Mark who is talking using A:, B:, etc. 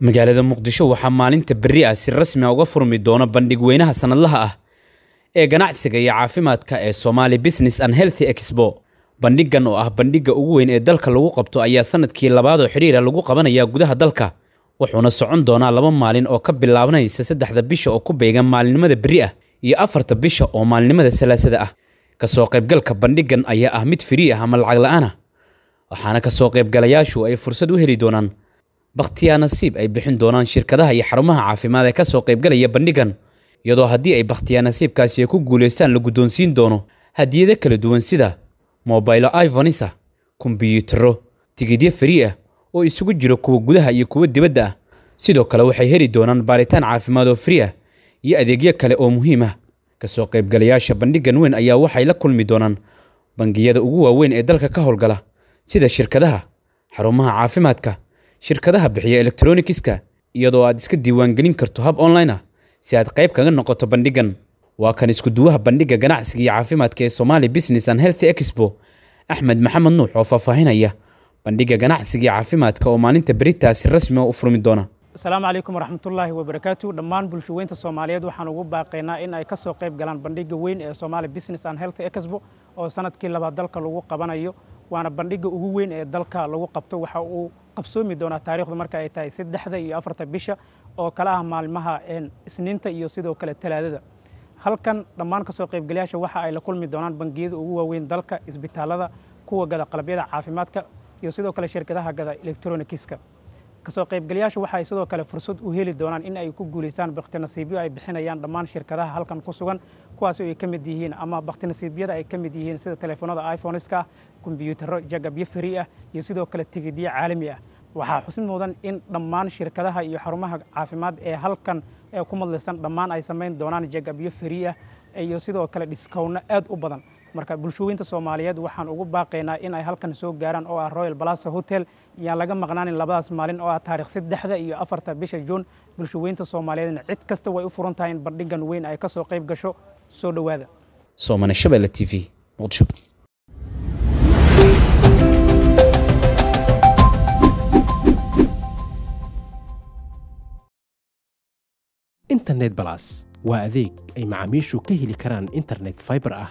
A: magaalada muqdisho waxaa maalinta berri ah si rasmi a ah uga furmi doona bandhig weynaha sannadlaha ah ee ganacsiga iyo caafimaadka ee somali business and healthy expo bandhigan oo ah bandhigga ugu weyn ee dalka lagu qabto ayaa sannadkii oo xidhiira ah lagu qabanayaa gudaha dalka wuxuuna socon doonaa laba maalin oo ka bilaabnaysa saddexda bisha oo ku beegan maalinimada berri ah iyo afarta bisha oo maalinimada salaasada ah ka soo qaybgalka bandhiggan ayaa ah mid firii ah ama lacag la'aan ah waxaana ka soo qaybgalayaashu ay fursad u heli doonaan bakhtiyaa nasiib ay bixin doonaan shirkadaha iyo xarumaha caafimaad ee ka soo qaybgalaya bandhigan iyadoo haddii ay bakhtiyaa nasiibkaasi ku guulaystaan la guddoonsiin doono hadiyado kala duwan sida mobaylo ivanisa kombiyuutaro tigidyo frii ah oo isugu jiro kuwa gudaha iyo kuwa dibadda ah sidoo kale waxay heli doonaan baaritaan caafimaad oo frii ah iyo adeegyo kale oo muhiim ah ka soo qaybgalayaasha bandhigan weyn ayaa waxay la kulmi doonaan bangiyada ugu waaweyn ee dalka ka howlgala sida shirkadaha xarumaha caafimaadka shirkadaha bixiya elektronikiska iyadoo aad iska diiwaangelin karto hab online ah si aad qayb kaga noqoto bandhigan waa kan iskuduwaha bandhigga ganacsiga iyo caafimaadka ee somaali business and health expo axmed maxamed nuux oo faahfaahinaya bandhigga ganacsiga iyo caafimaadka oo maalinta beritaasi rasmiga u furmi doona
B: asalaamu calaykum waraxmatullaahi wabarakaatu dhammaan bulshaweynta soomaaliyeed waxaan ugu baaqaynaa in ay ka soo qayb galaan bandhigga weyn ee somaali business and health expo oo sanadkii labaad dalka lagu qabanayo waana bandhigga ugu weyn ee dalka lagu qabto waxa uu qabsoomi doonaa taariikhdu marka ay tahay saddexda iyo afarta bisha oo kala ah maalmaha isniinta iyo sidoo kale talaadada halkan dhammaan kasoo qaybgalayaasha waxa ay la kulmi doonaan bangiyada ugu waaweyn dalka isbitaalada kuwa gada qalabyada caafimaadka iyo sidoo kale shirkadaha gada elektronikiska kasoo qaybgalayaashu waxaay sidoo kale fursad u heli doonaan in ay ku guulaystaan bakhtinasiibyo ay bixinayaan dhammaan shirkadaha halkan ku sugan kuwaasi oo ay ka mid yihiin ama bakhtinasiibyada ay ka mid yihiin sida teleefoonada iphoniska kombyuutaro jagabyo fari ah iyo sidoo kale tigidyo caalami ah waxaa xusin mudan in dhammaan shirkadaha iyo xarumaha caafimaad ee halkan ee ku madlisan dhammaan ay samayn doonaan jagabyo fari ah iyo sidoo kale dhiskowno aad u badan marka bulshooyinta soomaaliyeed waxaan ugu baaqaynaa in ay halkan soo gaaraan oo ah royal balasa hotel yaan laga maqnaanin labadaas maalin oo ah taarikh saddexda iyo afarta bisha juun bulshooyinta soomaaliyeedna cid kasta way u furan tahay in bandhigan weyn ay ka soo qayb gasho soo dhowaada
A: soomane shabeelle t v muqdisho
C: internet balas waa adeeg ay macaamiishu ka heli karaan internet fiber ah